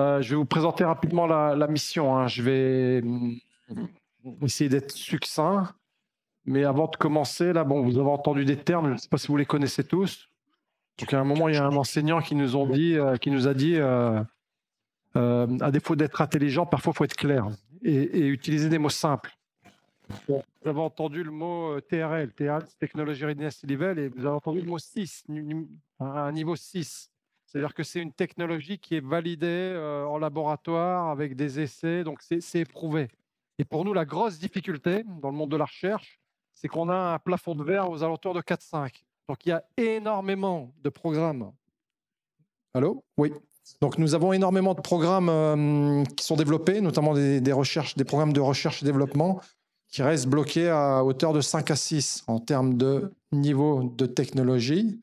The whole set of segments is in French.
Euh, je vais vous présenter rapidement la, mission. Hein. Je vais euh, essayer d'être succinct. Mais avant de commencer, là, bon, vous avez entendu des termes, je ne sais pas si vous les connaissez tous. Donc à un moment, il y a un enseignant qui nous, ont dit, euh, qui nous a dit, euh, à défaut d'être intelligent, parfois il faut être clair et, utiliser des mots simples. vous avez entendu le mot TRL, Technology Readiness Level, et vous avez entendu le mot 6, un niveau 6. C'est-à-dire que c'est une technologie qui est validée euh, en laboratoire avec des essais, donc c'est éprouvé. Et pour nous, la grosse difficulté dans le monde de la recherche, c'est qu'on a un plafond de verre aux alentours de 4-5. Donc il y a énormément de programmes. Allô Oui. Donc nous avons énormément de programmes euh, qui sont développés, notamment des, recherches, des programmes de recherche et développement qui restent bloqués à hauteur de 5 à 6 en termes de niveau de technologie.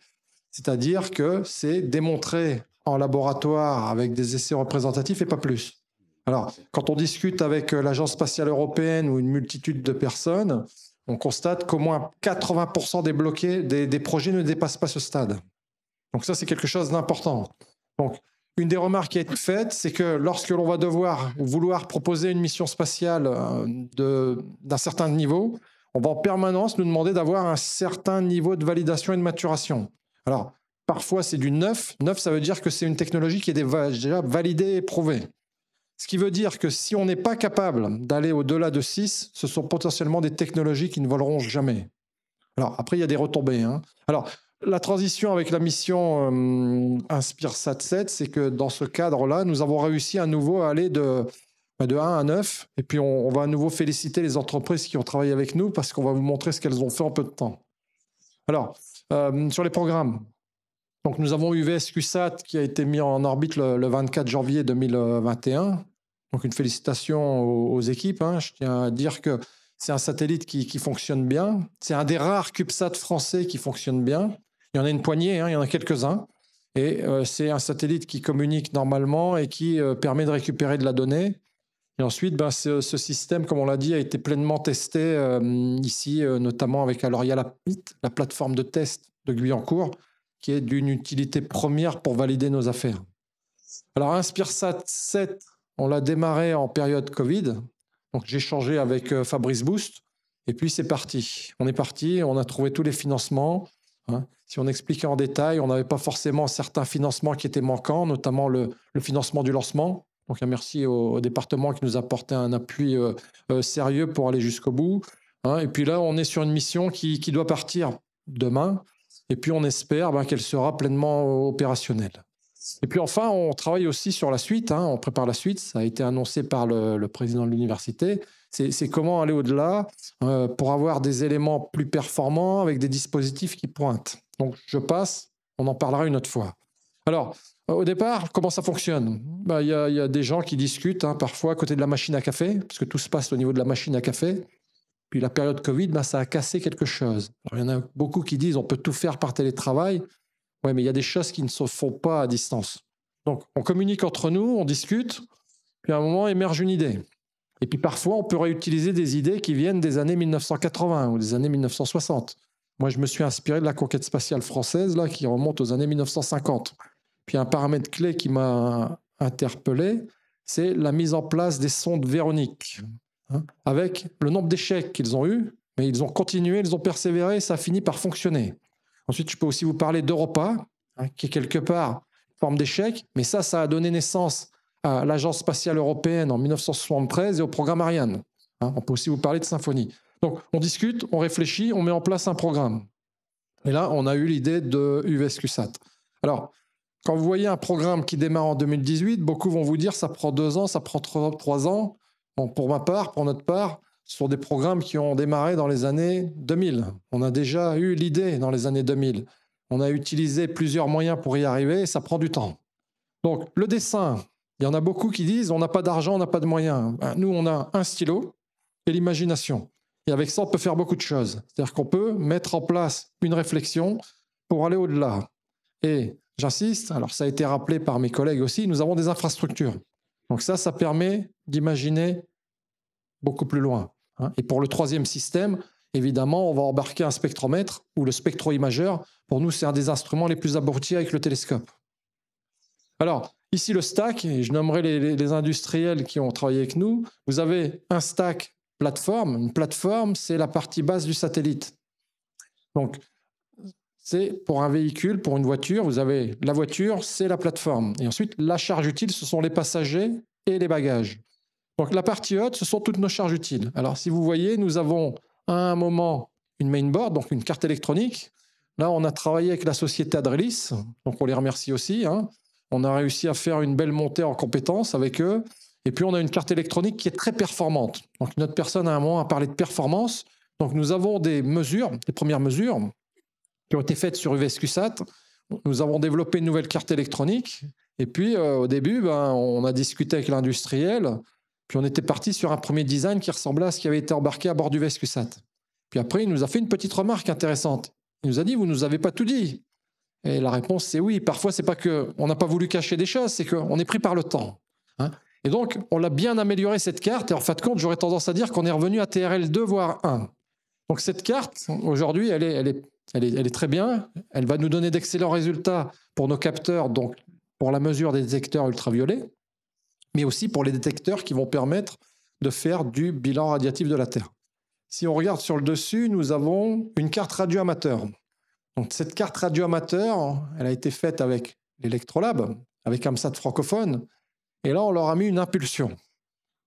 C'est-à-dire que c'est démontré en laboratoire avec des essais représentatifs et pas plus. Alors, quand on discute avec euh, l'Agence spatiale européenne ou une multitude de personnes, on constate qu'au moins 80% des, bloqués, des, projets ne dépassent pas ce stade. Donc ça, c'est quelque chose d'important. Donc, une des remarques qui a été faite, c'est que lorsque l'on va devoir vouloir proposer une mission spatiale euh, d'un certain niveau, on va en permanence nous demander d'avoir un certain niveau de validation et de maturation. Alors, parfois c'est du 9. 9, ça veut dire que c'est une technologie qui est déjà validée et prouvée. Ce qui veut dire que si on n'est pas capable d'aller au-delà de 6, ce sont potentiellement des technologies qui ne voleront jamais. Alors, après, il y a des retombées. Hein. Alors, la transition avec la mission euh, Inspire SAT 7, c'est que dans ce cadre-là, nous avons réussi à nouveau à aller de, bah, de 1 à 9. Et puis, on, va à nouveau féliciter les entreprises qui ont travaillé avec nous parce qu'on va vous montrer ce qu'elles ont fait en peu de temps. Alors, euh, sur les programmes, donc nous avons UVS QSAT qui a été mis en orbite le, 24 janvier 2021. Donc une félicitation aux, équipes. Hein. Je tiens à dire que c'est un satellite qui, fonctionne bien. C'est un des rares CubeSat français qui fonctionne bien. Il y en a une poignée, hein, il y en a quelques-uns. Et euh, c'est un satellite qui communique normalement et qui euh, permet de récupérer de la donnée. Et ensuite, ben, ce, système, comme on l'a dit, a été pleinement testé euh, ici, euh, notamment avec la PIT, la plateforme de test de Guyancourt, qui est d'une utilité première pour valider nos affaires. Alors, InspireSat 7, on l'a démarré en période Covid. Donc, j'ai changé avec euh, Fabrice Boost. Et puis, c'est parti. On est parti, on a trouvé tous les financements. Hein. Si on expliquait en détail, on n'avait pas forcément certains financements qui étaient manquants, notamment le financement du lancement donc un merci au, département qui nous a apporté un appui euh, euh, sérieux pour aller jusqu'au bout. Hein. et puis là, on est sur une mission qui, doit partir demain. Et puis on espère ben, qu'elle sera pleinement euh, opérationnelle. Et puis enfin, on travaille aussi sur la suite. Hein. on prépare la suite. Ça a été annoncé par le, président de l'université. C'est comment aller au-delà pour avoir des éléments plus performants avec des dispositifs qui pointent. Donc je passe. On en parlera une autre fois. Alors, au départ, comment ça fonctionne bah, Il y, a des gens qui discutent hein, parfois à côté de la machine à café, parce que tout se passe au niveau de la machine à café. Puis la période Covid, bah, ça a cassé quelque chose. il y en a beaucoup qui disent on peut tout faire par télétravail. Oui, mais il y a des choses qui ne se font pas à distance. Donc, on communique entre nous, on discute, puis à un moment émerge une idée. Et puis parfois, on peut réutiliser des idées qui viennent des années 1980 ou des années 1960. Moi, je me suis inspiré de la conquête spatiale française, là, qui remonte aux années 1950. Puis un paramètre clé qui m'a interpellé, c'est la mise en place des sondes Véronique, mmh. hein, avec le nombre d'échecs qu'ils ont eu, mais ils ont continué, ils ont persévéré, ça finit par fonctionner. Ensuite, je peux aussi vous parler d'Europa, hein, qui est quelque part forme d'échec, mais ça, ça a donné naissance à l'Agence spatiale européenne en 1973 et au programme Ariane. Hein. on peut aussi vous parler de Symphonie. Donc, on discute, on réfléchit, on met en place un programme. Et là, on a eu l'idée de UVSQSat. Alors, quand vous voyez un programme qui démarre en 2018, beaucoup vont vous dire ça prend deux ans, ça prend trois ans. pour ma part, pour notre part, ce sont des programmes qui ont démarré dans les années 2000. On a déjà eu l'idée dans les années 2000. On a utilisé plusieurs moyens pour y arriver et ça prend du temps. Donc, le dessin, il y en a beaucoup qui disent on n'a pas d'argent, on n'a pas de moyens. Ben, nous, on a un stylo et l'imagination. Et avec ça, on peut faire beaucoup de choses. C'est-à-dire qu'on peut mettre en place une réflexion pour aller au-delà. Et J'insiste, alors ça a été rappelé par mes collègues aussi, nous avons des infrastructures. Donc ça, ça permet d'imaginer beaucoup plus loin. Hein. Et pour le troisième système, évidemment, on va embarquer un spectromètre ou le spectroimageur. Pour nous, c'est un des instruments les plus aboutis avec le télescope. Alors, ici, le stack, et je nommerai les, industriels qui ont travaillé avec nous, vous avez un stack plateforme. Une plateforme, c'est la partie base du satellite. Donc, c'est pour un véhicule, pour une voiture, vous avez la voiture, c'est la plateforme. Et ensuite, la charge utile, ce sont les passagers et les bagages. Donc la partie haute, ce sont toutes nos charges utiles. Alors si vous voyez, nous avons à un moment une mainboard, donc une carte électronique. Là, on a travaillé avec la société Adrelis, donc on les remercie aussi. Hein. On a réussi à faire une belle montée en compétences avec eux. Et puis on a une carte électronique qui est très performante. Donc notre personne à un moment a parlé de performance. Donc nous avons des mesures, des premières mesures, qui ont été faites sur Vescusat. Nous avons développé une nouvelle carte électronique. Et puis, euh, au début, ben, on a discuté avec l'industriel. Puis, on était parti sur un premier design qui ressemblait à ce qui avait été embarqué à bord du VSQSAT. Puis après, il nous a fait une petite remarque intéressante. Il nous a dit Vous ne nous avez pas tout dit. Et la réponse, c'est oui. Parfois, c'est pas qu'on n'a pas voulu cacher des choses, c'est qu'on est pris par le temps. Hein. et donc, on l'a bien amélioré cette carte. Et en fin de compte, j'aurais tendance à dire qu'on est revenu à TRL 2, voire 1. Donc, cette carte, aujourd'hui, elle est, elle est elle est, très bien. Elle va nous donner d'excellents résultats pour nos capteurs, donc pour la mesure des détecteurs ultraviolets, mais aussi pour les détecteurs qui vont permettre de faire du bilan radiatif de la Terre. Si on regarde sur le dessus, nous avons une carte radioamateur. cette carte radioamateur, elle a été faite avec l'Electrolab, avec AMSAT francophone, et là on leur a mis une impulsion.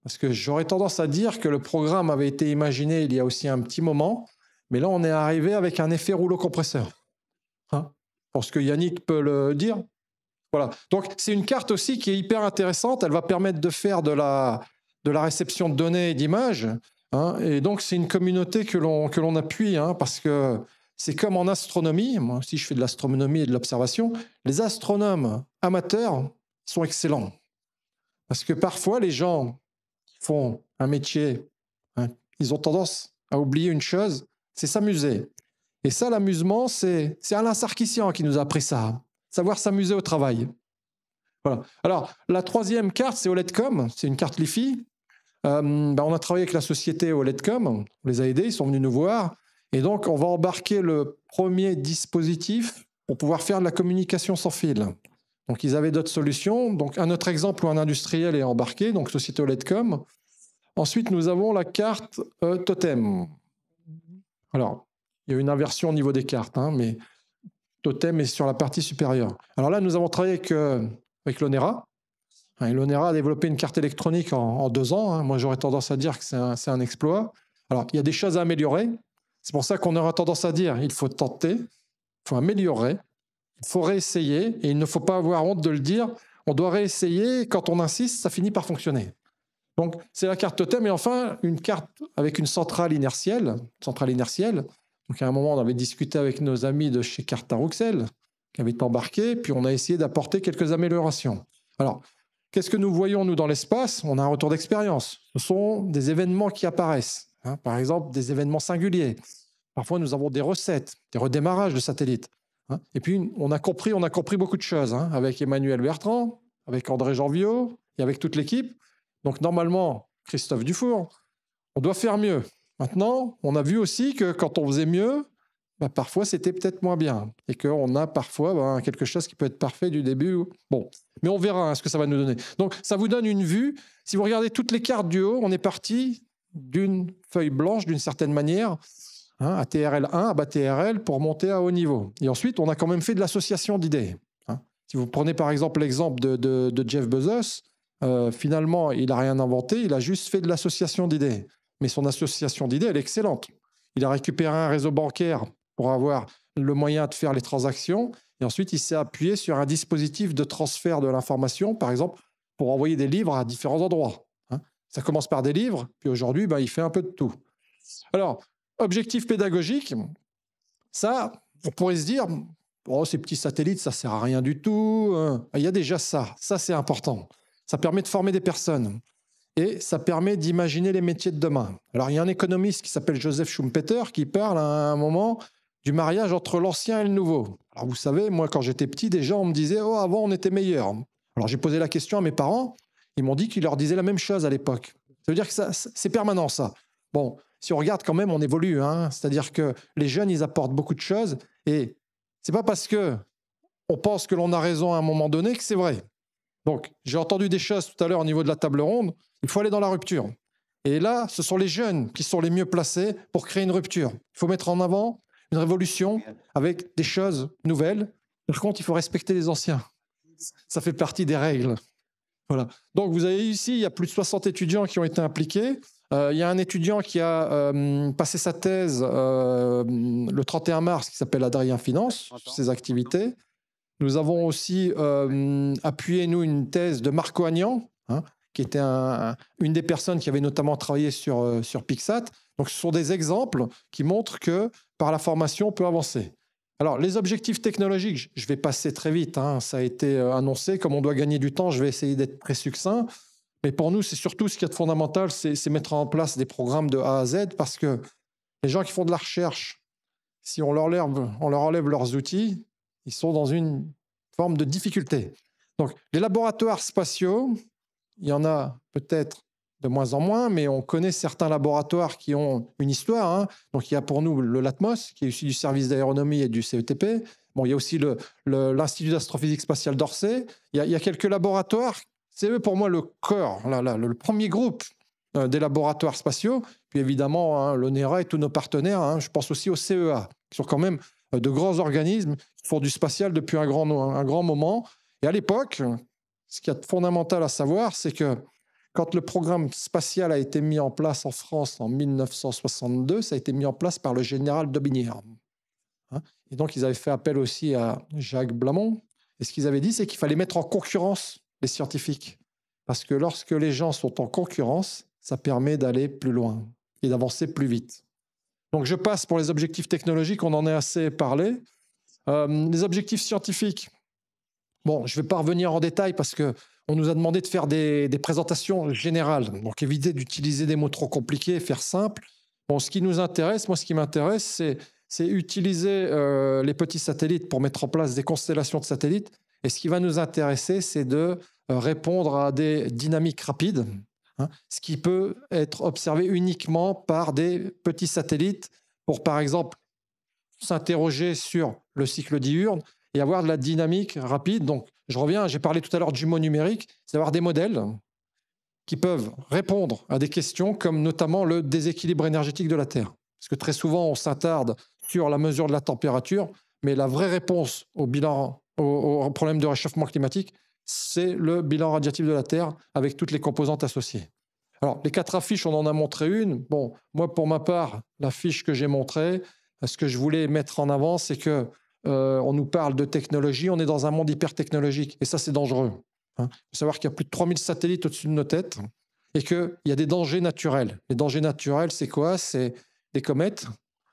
Parce que j'aurais tendance à dire que le programme avait été imaginé il y a aussi un petit moment, mais là, on est arrivé avec un effet rouleau compresseur. Hein Parce que Yannick peut le dire. Voilà. Donc, c'est une carte aussi qui est hyper intéressante. Elle va permettre de faire de la, de la réception de données et d'images. Hein et donc, c'est une communauté que l'on appuie hein, parce que c'est comme en astronomie. Moi aussi, je fais de l'astronomie et de l'observation. Les astronomes amateurs sont excellents. Parce que parfois, les gens qui font un métier, hein, ils ont tendance à oublier une chose, c'est s'amuser. Et ça, l'amusement, c'est Alain Sarkissian qui nous a appris ça, savoir s'amuser au travail. Voilà. Alors, la troisième carte, c'est OLEDcom, c'est une carte LIFI. Euh, ben, on a travaillé avec la société OLEDcom, on les a aidés, ils sont venus nous voir. Et donc, on va embarquer le premier dispositif pour pouvoir faire de la communication sans fil. Donc, ils avaient d'autres solutions. Donc, un autre exemple où un industriel est embarqué, donc société OLEDcom. Ensuite, nous avons la carte euh, Totem. Alors, il y a une inversion au niveau des cartes, hein, mais Totem est sur la partie supérieure. Alors là, nous avons travaillé avec, avec l'ONERA. Hein, L'ONERA a développé une carte électronique en, deux ans. Hein. Moi, j'aurais tendance à dire que c'est un, un, exploit. Alors, il y a des choses à améliorer. C'est pour ça qu'on aura tendance à dire il faut tenter, il faut améliorer, il faut réessayer, et il ne faut pas avoir honte de le dire. On doit réessayer. Quand on insiste, ça finit par fonctionner. Donc, c'est la carte totem. Et enfin, une carte avec une centrale inertielle. Centrale inertielle. Donc, à un moment, on avait discuté avec nos amis de chez Cartaruxel, qui avaient embarqué, puis on a essayé d'apporter quelques améliorations. Alors, qu'est-ce que nous voyons, nous, dans l'espace On a un retour d'expérience. Ce sont des événements qui apparaissent. Hein. par exemple, des événements singuliers. Parfois, nous avons des recettes, des redémarrages de satellites. Hein. Et puis, on a compris, on a compris beaucoup de choses hein, avec Emmanuel Bertrand, avec André Janviot et avec toute l'équipe. Donc normalement, Christophe Dufour, on doit faire mieux. Maintenant, on a vu aussi que quand on faisait mieux, bah, parfois c'était peut-être moins bien et qu'on a parfois bah, quelque chose qui peut être parfait du début. Bon, mais on verra hein, ce que ça va nous donner. Donc ça vous donne une vue. Si vous regardez toutes les cartes du haut, on est parti d'une feuille blanche d'une certaine manière, hein, à TRL 1, à bas TRL, pour monter à haut niveau. Et ensuite, on a quand même fait de l'association d'idées. Hein. Si vous prenez par exemple l'exemple de Jeff Bezos, euh, finalement, il n'a rien inventé, il a juste fait de l'association d'idées. Mais son association d'idées, elle est excellente. Il a récupéré un réseau bancaire pour avoir le moyen de faire les transactions. Et ensuite, il s'est appuyé sur un dispositif de transfert de l'information, par exemple, pour envoyer des livres à différents endroits. Hein. Ça commence par des livres, puis aujourd'hui, ben, il fait un peu de tout. Alors, objectif pédagogique, ça, on pourrait se dire, oh, ces petits satellites, ça sert à rien du tout. Hein. Ah, il y a déjà ça, ça c'est important. Ça permet de former des personnes et ça permet d'imaginer les métiers de demain. Alors, il y a un économiste qui s'appelle Joseph Schumpeter qui parle à un moment du mariage entre l'ancien et le nouveau. Alors, vous savez, moi, quand j'étais petit, des gens on me disaient Oh, avant, on était meilleur. Alors, j'ai posé la question à mes parents. Ils m'ont dit qu'ils leur disaient la même chose à l'époque. Ça veut dire que ça, c'est permanent, ça. Bon, si on regarde quand même, on évolue. Hein C'est-à-dire que les jeunes, ils apportent beaucoup de choses. Et c'est pas parce que on pense que l'on a raison à un moment donné que c'est vrai. Donc, j'ai entendu des choses tout à l'heure au niveau de la table ronde. Il faut aller dans la rupture. Et là, ce sont les jeunes qui sont les mieux placés pour créer une rupture. Il faut mettre en avant une révolution avec des choses nouvelles. Par contre, il faut respecter les anciens. Ça fait partie des règles. Voilà. Donc, vous avez ici, il y a plus de 60 étudiants qui ont été impliqués. Euh, il y a un étudiant qui a euh, passé sa thèse euh, le 31 mars, qui s'appelle Adrien Finance, ses activités. Nous avons aussi euh, appuyé, nous, une thèse de Marco Agnan, hein, qui était une des personnes qui avait notamment travaillé sur, euh, sur Pixat. Donc, ce sont des exemples qui montrent que par la formation, on peut avancer. Alors, les objectifs technologiques, je vais passer très vite, hein. ça a été euh, annoncé. Comme on doit gagner du temps, je vais essayer d'être très succinct. Mais pour nous, c'est surtout ce qui est fondamental, c'est mettre en place des programmes de A à Z parce que les gens qui font de la recherche, si on leur, on leur enlève leurs outils, ils sont dans une forme de difficulté. Donc, les laboratoires spatiaux, il y en a peut-être de moins en moins, mais on connaît certains laboratoires qui ont une histoire. Hein. Donc, il y a pour nous le LATMOS, qui est issu du service d'aéronomie et du CETP. Bon, il y a aussi l'Institut d'astrophysique spatiale d'Orsay. Il, y a quelques laboratoires. C'est pour moi, le corps, là, le premier groupe euh, des laboratoires spatiaux. Puis évidemment, hein, l'ONERA et tous nos partenaires. Hein. Je pense aussi au CEA, qui sont quand même euh, de grands organismes font du spatial depuis un grand, un grand moment. Et à l'époque, ce qui est fondamental à savoir, c'est que quand le programme spatial a été mis en place en France en 1962, ça a été mis en place par le général Daubignyre. Hein? Et donc, ils avaient fait appel aussi à Jacques Blamont. Et ce qu'ils avaient dit, c'est qu'il fallait mettre en concurrence les scientifiques. Parce que lorsque les gens sont en concurrence, ça permet d'aller plus loin et d'avancer plus vite. Donc je passe pour les objectifs technologiques, on en a assez parlé. Euh, les objectifs scientifiques, bon, je ne vais pas revenir en détail parce que on nous a demandé de faire des, présentations générales. Donc éviter d'utiliser des mots trop compliqués, faire simple. Bon, ce qui nous intéresse, moi ce qui m'intéresse, c'est, utiliser euh, les petits satellites pour mettre en place des constellations de satellites. Et ce qui va nous intéresser, c'est de euh, répondre à des dynamiques rapides, Hein, ce qui peut être observé uniquement par des petits satellites pour, par exemple, s'interroger sur le cycle diurne et avoir de la dynamique rapide. Donc, je reviens, j'ai parlé tout à l'heure du mot numérique, c'est d'avoir des modèles qui peuvent répondre à des questions comme notamment le déséquilibre énergétique de la Terre. Parce que très souvent, on s'attarde sur la mesure de la température, mais la vraie réponse au problème de réchauffement climatique, c'est le bilan radiatif de la Terre avec toutes les composantes associées. Alors, les quatre affiches, on en a montré une. Bon, moi, pour ma part, l'affiche que j'ai montrée, ce que je voulais mettre en avant, c'est que euh, on nous parle de technologie, on est dans un monde hyper technologique, et ça, c'est dangereux. Hein. Il faut savoir qu'il y a plus de 3000 satellites au-dessus de nos têtes, et qu'il y a des dangers naturels. Les dangers naturels, c'est quoi C'est des comètes.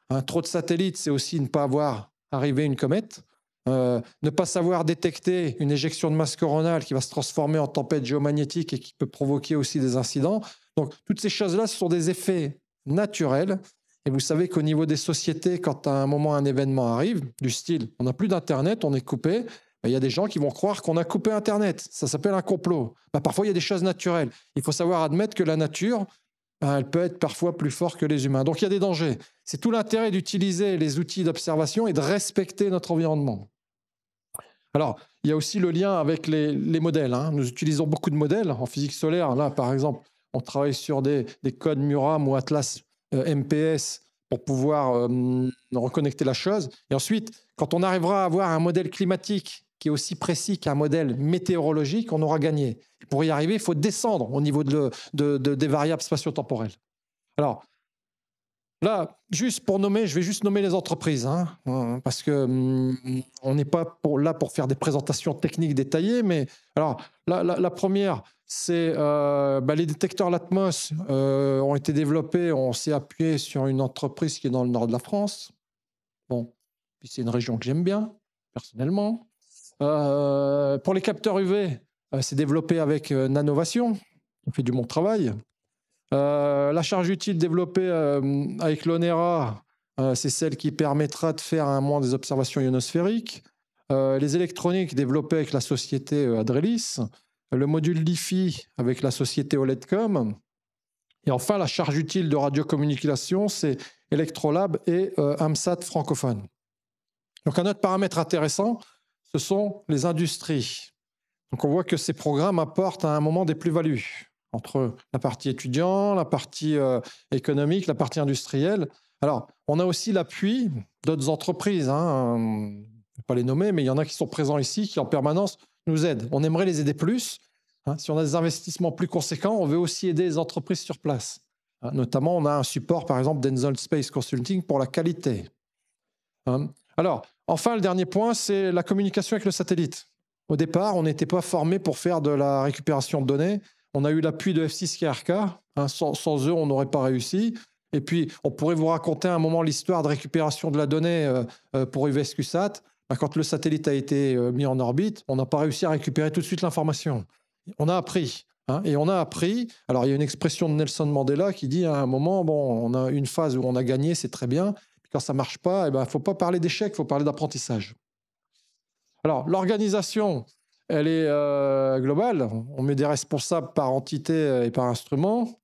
Un hein. Trop de satellites, c'est aussi ne pas avoir arrivé une comète. Euh, ne pas savoir détecter une éjection de masse coronale qui va se transformer en tempête géomagnétique et qui peut provoquer aussi des incidents. Donc, toutes ces choses-là, ce sont des effets naturels. Et vous savez qu'au niveau des sociétés, quand à un moment un événement arrive, du style on n'a plus d'Internet, on est coupé, ben, il y a des gens qui vont croire qu'on a coupé Internet. Ça s'appelle un complot. Ben, parfois, il y a des choses naturelles. Il faut savoir admettre que la nature, ben, elle peut être parfois plus forte que les humains. Donc, il y a des dangers. C'est tout l'intérêt d'utiliser les outils d'observation et de respecter notre environnement. Alors, il y a aussi le lien avec les, modèles. Hein. Nous utilisons beaucoup de modèles en physique solaire. Là, par exemple, on travaille sur des, codes Muram ou Atlas euh, MPS pour pouvoir euh, reconnecter la chose. Et ensuite, quand on arrivera à avoir un modèle climatique qui est aussi précis qu'un modèle météorologique, on aura gagné. pour y arriver, il faut descendre au niveau de, des variables spatio-temporelles. Alors, Là, juste pour nommer, je vais juste nommer les entreprises, hein, hein, parce que mm, on n'est pas là pour faire des présentations techniques détaillées. Mais alors, la, première, c'est euh, bah, les détecteurs Latmos euh, ont été développés. On s'est appuyé sur une entreprise qui est dans le nord de la France. Bon, c'est une région que j'aime bien personnellement. Euh, pour les capteurs UV, c'est développé avec Nanovation. On fait du bon travail. Euh, la charge utile développée euh, avec l'ONERA, euh, c'est celle qui permettra de faire un moment des observations ionosphériques. les électroniques développées avec la société Adrelis, le module LIFI avec la société OLEDcom. Et enfin, la charge utile de radiocommunication, c'est Electrolab et AMSAT francophone. Donc un autre paramètre intéressant, ce sont les industries. Donc on voit que ces programmes apportent à un moment des plus-values entre la partie étudiant, la partie euh, économique, la partie industrielle. Alors, on a aussi l'appui d'autres entreprises, je hein, vais pas les nommer, mais il y en a qui sont présents ici, qui en permanence nous aident. On aimerait les aider plus. Hein. si on a des investissements plus conséquents, on veut aussi aider les entreprises sur place. Hein. notamment, on a un support, par exemple, d'Enzold Space Consulting pour la qualité. Alors, enfin, le dernier point, c'est la communication avec le satellite. Au départ, on n'était pas formé pour faire de la récupération de données. On a eu l'appui de F6 KRK. Hein. sans, eux, on n'aurait pas réussi. Et puis, on pourrait vous raconter un moment l'histoire de récupération de la donnée euh, euh, pour UVSQSat. Bah, quand le satellite a été euh, mis en orbite, on n'a pas réussi à récupérer tout de suite l'information. On a appris. Hein, et on a appris. Alors, il y a une expression de Nelson Mandela qui dit à un moment, bon, on a une phase où on a gagné, c'est très bien. quand ça marche pas, il eh ne ben, faut pas parler d'échec, il faut parler d'apprentissage. Alors, l'organisation, elle est euh, globale. On met des responsables par entité et par instrument.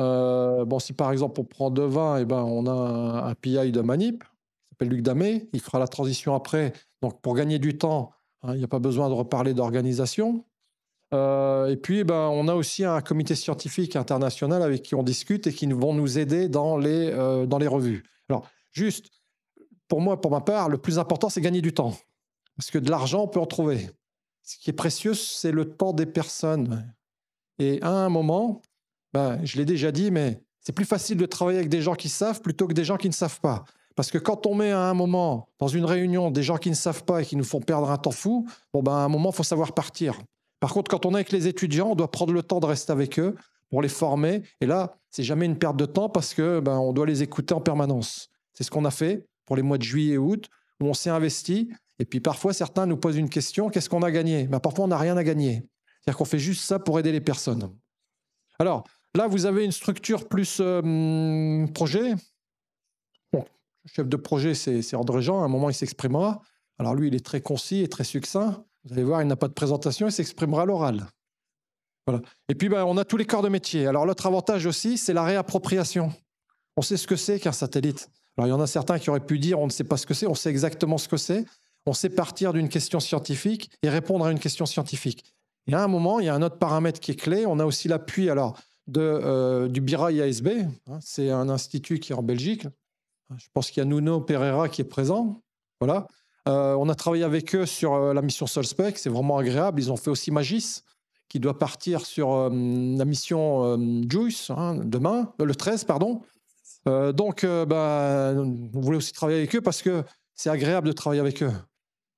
Euh, bon, si par exemple on prend Devin, eh ben, on a un, PI de manip, qui s'appelle Luc Damé, il fera la transition après. Donc pour gagner du temps, hein, il n'y a pas besoin de reparler d'organisation. Euh, et puis, eh ben, on a aussi un comité scientifique international avec qui on discute et qui vont nous aider dans les, dans les revues. Alors, juste, pour moi, pour ma part, le plus important, c'est gagner du temps. Parce que de l'argent, on peut en trouver ce qui est précieux, c'est le temps des personnes. Et à un moment, ben, je l'ai déjà dit, mais c'est plus facile de travailler avec des gens qui savent plutôt que des gens qui ne savent pas. Parce que quand on met à un moment, dans une réunion, des gens qui ne savent pas et qui nous font perdre un temps fou, bon ben, à un moment, il faut savoir partir. Par contre, quand on est avec les étudiants, on doit prendre le temps de rester avec eux pour les former. Et là, c'est jamais une perte de temps parce que ben, on doit les écouter en permanence. C'est ce qu'on a fait pour les mois de juillet et août où on s'est investi. Et puis parfois, certains nous posent une question, qu'est-ce qu'on a gagné mais bah, Parfois, on n'a rien à gagner. C'est-à-dire qu'on fait juste ça pour aider les personnes. Alors, là, vous avez une structure plus euh, projet. le chef de projet, c'est André Jean. À un moment, il s'exprimera. Alors lui, il est très concis et très succinct. Vous allez voir, il n'a pas de présentation, il s'exprimera à l'oral. Voilà. Et puis, bah, on a tous les corps de métier. Alors l'autre avantage aussi, c'est la réappropriation. On sait ce que c'est qu'un satellite. Alors il y en a certains qui auraient pu dire on ne sait pas ce que c'est, on sait exactement ce que c'est, on sait partir d'une question scientifique et répondre à une question scientifique. Et à un moment, il y a un autre paramètre qui est clé, on a aussi l'appui alors de, euh, du BIRA IASB, hein. c'est un institut qui est en Belgique. Je pense qu'il y a Nuno Pereira qui est présent. Voilà. Euh, on a travaillé avec eux sur euh, la mission Solspec, c'est vraiment agréable. Ils ont fait aussi Magis, qui doit partir sur la mission Juice hein, demain, le 13, pardon. Euh, donc, euh, bah, on voulait aussi travailler avec eux parce que c'est agréable de travailler avec eux.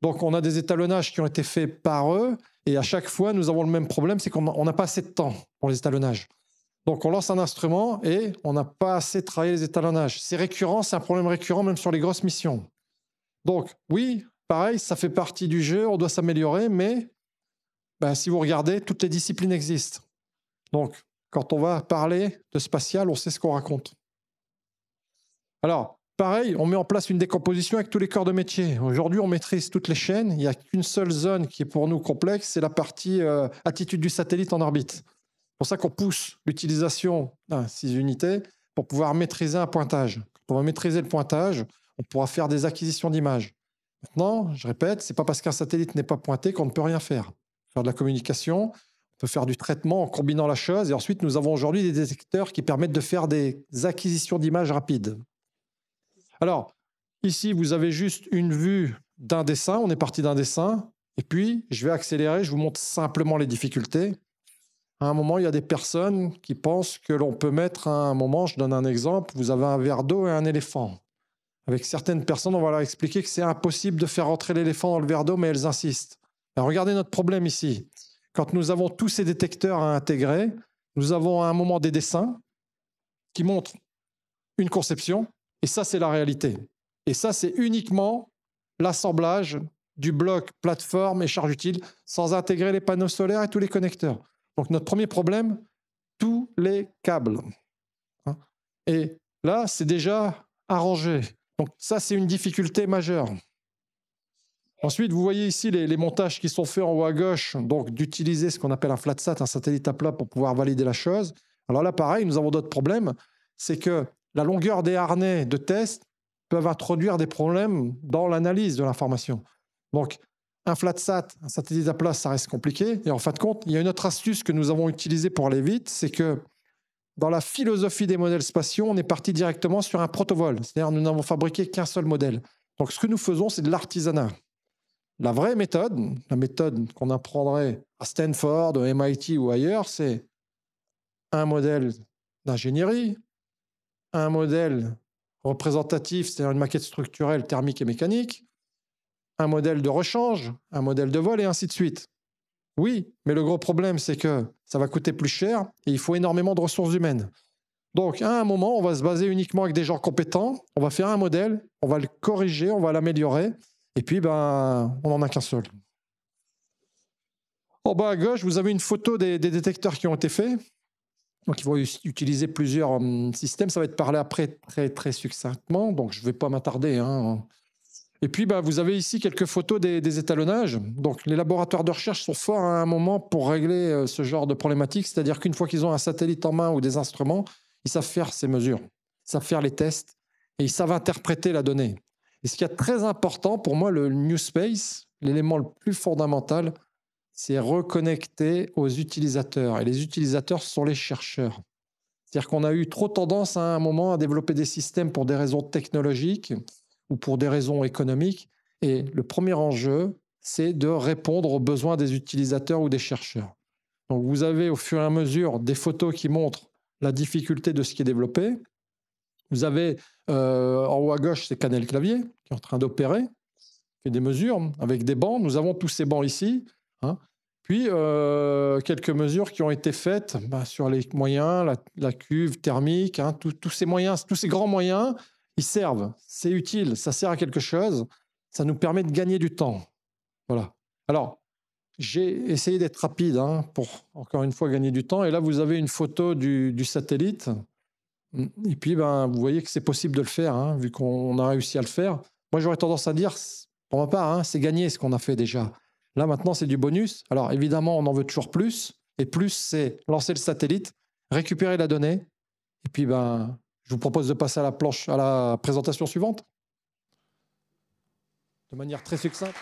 Donc, on a des étalonnages qui ont été faits par eux, et à chaque fois, nous avons le même problème, c'est qu'on n'a pas assez de temps pour les étalonnages. Donc, on lance un instrument et on n'a pas assez travaillé les étalonnages. C'est récurrent, c'est un problème récurrent même sur les grosses missions. Donc, oui, pareil, ça fait partie du jeu, on doit s'améliorer, mais bah, si vous regardez, toutes les disciplines existent. Donc, quand on va parler de spatial, on sait ce qu'on raconte. Alors, Pareil, on met en place une décomposition avec tous les corps de métier. Aujourd'hui, on maîtrise toutes les chaînes. Il n'y a qu'une seule zone qui est pour nous complexe, c'est la partie euh, attitude du satellite en orbite. C'est pour ça qu'on pousse l'utilisation de ces unités pour pouvoir maîtriser un pointage. Quand on va maîtriser le pointage, on pourra faire des acquisitions d'images. Maintenant, je répète, ce n'est pas parce qu'un satellite n'est pas pointé qu'on ne peut rien faire. Faire de la communication, on peut faire du traitement en combinant la chose. Et ensuite, nous avons aujourd'hui des détecteurs qui permettent de faire des acquisitions d'images rapides. Alors, ici, vous avez juste une vue d'un dessin. On est parti d'un dessin. Et puis, je vais accélérer. Je vous montre simplement les difficultés. À un moment, il y a des personnes qui pensent que l'on peut mettre à un moment, je donne un exemple, vous avez un verre d'eau et un éléphant. Avec certaines personnes, on va leur expliquer que c'est impossible de faire rentrer l'éléphant dans le verre d'eau, mais elles insistent. regardez notre problème ici. Quand nous avons tous ces détecteurs à intégrer, nous avons à un moment des dessins qui montrent une conception, et ça, c'est la réalité. Et ça, c'est uniquement l'assemblage du bloc plateforme et charge utile sans intégrer les panneaux solaires et tous les connecteurs. Donc notre premier problème, tous les câbles. Hein. Et là, c'est déjà arrangé. Donc ça, c'est une difficulté majeure. Ensuite, vous voyez ici les, montages qui sont faits en haut à gauche, donc d'utiliser ce qu'on appelle un flat sat, un satellite à plat pour pouvoir valider la chose. Alors là, pareil, nous avons d'autres problèmes. C'est que la longueur des harnais de test peuvent introduire des problèmes dans l'analyse de l'information. Donc, un flatsat, un satellite à place, ça reste compliqué. Et en fin de compte, il y a une autre astuce que nous avons utilisée pour aller vite, c'est que dans la philosophie des modèles spatiaux, on est parti directement sur un protovol, c'est-à-dire nous n'avons fabriqué qu'un seul modèle. Donc ce que nous faisons, c'est de l'artisanat. La vraie méthode, la méthode qu'on apprendrait à Stanford, ou MIT ou ailleurs, c'est un modèle d'ingénierie, un modèle représentatif, c'est-à-dire une maquette structurelle thermique et mécanique, un modèle de rechange, un modèle de vol et ainsi de suite. Oui, mais le gros problème, c'est que ça va coûter plus cher et il faut énormément de ressources humaines. Donc, à un moment, on va se baser uniquement avec des gens compétents, on va faire un modèle, on va le corriger, on va l'améliorer, et puis, ben, on n'en a qu'un seul. En bas à gauche, vous avez une photo des détecteurs qui ont été faits. Donc, ils vont utiliser plusieurs hum, systèmes. Ça va être parlé après très, très succinctement, donc je ne vais pas m'attarder. Hein. Et puis, bah, vous avez ici quelques photos des, étalonnages. Donc, les laboratoires de recherche sont forts à un moment pour régler euh, ce genre de problématique, c'est-à-dire qu'une fois qu'ils ont un satellite en main ou des instruments, ils savent faire ces mesures, ils savent faire les tests et ils savent interpréter la donnée. Et ce qui est très important pour moi, le New Space, l'élément le plus fondamental, c'est reconnecter aux utilisateurs. Et les utilisateurs, sont les chercheurs. C'est-à-dire qu'on a eu trop tendance hein, à un moment à développer des systèmes pour des raisons technologiques ou pour des raisons économiques. Et le premier enjeu, c'est de répondre aux besoins des utilisateurs ou des chercheurs. Donc vous avez au fur et à mesure des photos qui montrent la difficulté de ce qui est développé. Vous avez euh, en haut à gauche, c'est Canel Clavier qui est en train d'opérer, qui fait des mesures avec des bancs. Nous avons tous ces bancs ici. Hein. Puis, euh, quelques mesures qui ont été faites bah, sur les moyens, la, cuve thermique, hein, tous ces moyens, tous ces grands moyens, ils servent. C'est utile, ça sert à quelque chose, ça nous permet de gagner du temps. Voilà. Alors, j'ai essayé d'être rapide hein, pour, encore une fois, gagner du temps. Et là, vous avez une photo du, satellite. Et puis, ben, vous voyez que c'est possible de le faire, vu qu'on a réussi à le faire. Moi, j'aurais tendance à dire, pour ma part, c'est gagné ce qu'on a fait déjà. Là, maintenant, c'est du bonus. Alors, évidemment, on en veut toujours plus. Et plus, c'est lancer le satellite, récupérer la donnée. Et puis, ben, je vous propose de passer à la planche, à la présentation suivante. De manière très succincte.